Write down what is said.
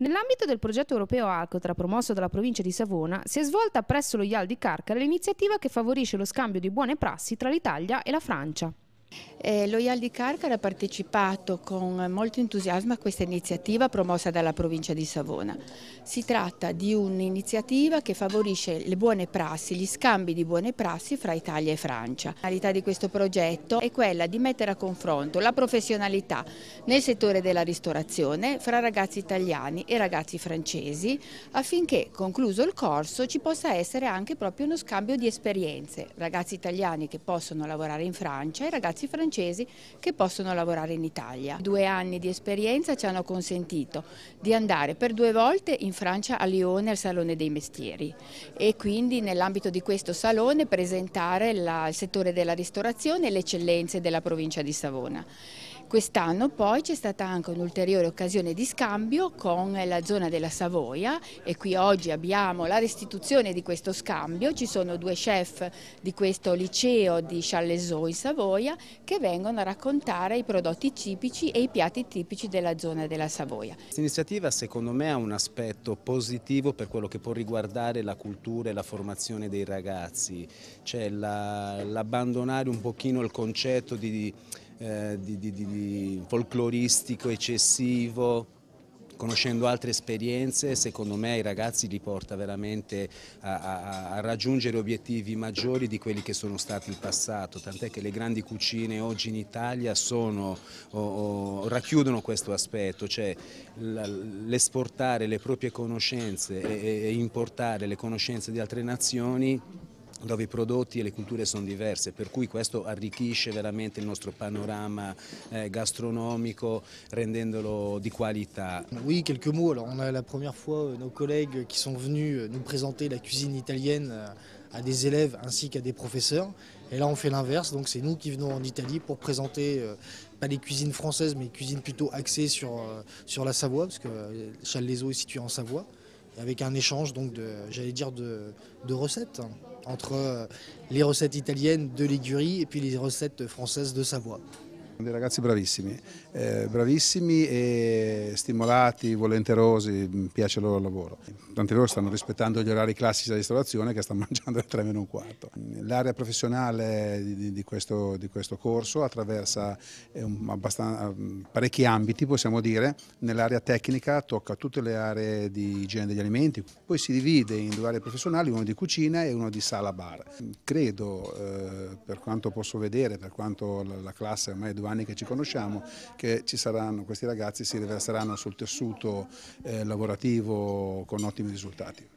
Nell'ambito del progetto europeo Alcotra promosso dalla provincia di Savona, si è svolta presso lo IAL di Carcara l'iniziativa che favorisce lo scambio di buone prassi tra l'Italia e la Francia. Eh, lo di Carcara ha partecipato con molto entusiasmo a questa iniziativa promossa dalla provincia di Savona. Si tratta di un'iniziativa che favorisce le buone prassi, gli scambi di buone prassi fra Italia e Francia. La finalità di questo progetto è quella di mettere a confronto la professionalità nel settore della ristorazione fra ragazzi italiani e ragazzi francesi affinché concluso il corso ci possa essere anche proprio uno scambio di esperienze, ragazzi italiani che possono lavorare in Francia e ragazzi ragazzi francesi che possono lavorare in Italia. Due anni di esperienza ci hanno consentito di andare per due volte in Francia a Lione al Salone dei Mestieri e quindi nell'ambito di questo salone presentare la, il settore della ristorazione e le eccellenze della provincia di Savona. Quest'anno poi c'è stata anche un'ulteriore occasione di scambio con la zona della Savoia e qui oggi abbiamo la restituzione di questo scambio, ci sono due chef di questo liceo di Chalesot in Savoia che vengono a raccontare i prodotti tipici e i piatti tipici della zona della Savoia. Questa iniziativa secondo me ha un aspetto positivo per quello che può riguardare la cultura e la formazione dei ragazzi, cioè l'abbandonare la, un pochino il concetto di eh, di, di, di folcloristico eccessivo, conoscendo altre esperienze, secondo me i ragazzi li porta veramente a, a, a, raggiungere obiettivi maggiori di quelli che sono stati in passato, tant'è che le grandi cucine oggi in Italia sono, o, o, racchiudono questo aspetto, cioè l'esportare le proprie conoscenze e, e importare le conoscenze di altre nazioni dove produits et les cultures culture sont diverses per cui questo arricchisce veramente il nostro panorama eh, gastronomico rendendolo di qualité. Oui, quelques mots. Alors, on a la première fois euh, nos collègues qui sont venus euh, nous présenter la cuisine italienne euh, à des élèves ainsi qu'à des professeurs. Et là, on fait l'inverse, donc c'est nous qui venons en Italie pour présenter pas les cuisines françaises, mais les cuisines plutôt axées sur, sur la Savoie, parce que Challes-les-Eaux est située en Savoie avec un échange donc de, j'allais dire de, recettes hein, entre euh, les recettes italiennes de Ligurie et puis les recettes françaises de Savoie. Dei ragazzi bravissimi, eh, bravissimi e stimolati, volenterosi, mm, piace il loro lavoro. Tanti loro stanno rispettando gli orari classici della ristorazione che stanno mangiando alle 3 meno un quarto. L'area professionale di, di, questo, di, questo, corso attraversa eh, mm, parecchi ambiti, possiamo dire, nell'area tecnica tocca tutte le aree di igiene degli alimenti, poi si divide in due aree professionali, uno di cucina e uno di sala bar. Credo, eh, per quanto posso vedere, per quanto la, la classe ormai è due Giovanni che ci conosciamo, che ci saranno, questi ragazzi si riverseranno sul tessuto eh, lavorativo con ottimi risultati.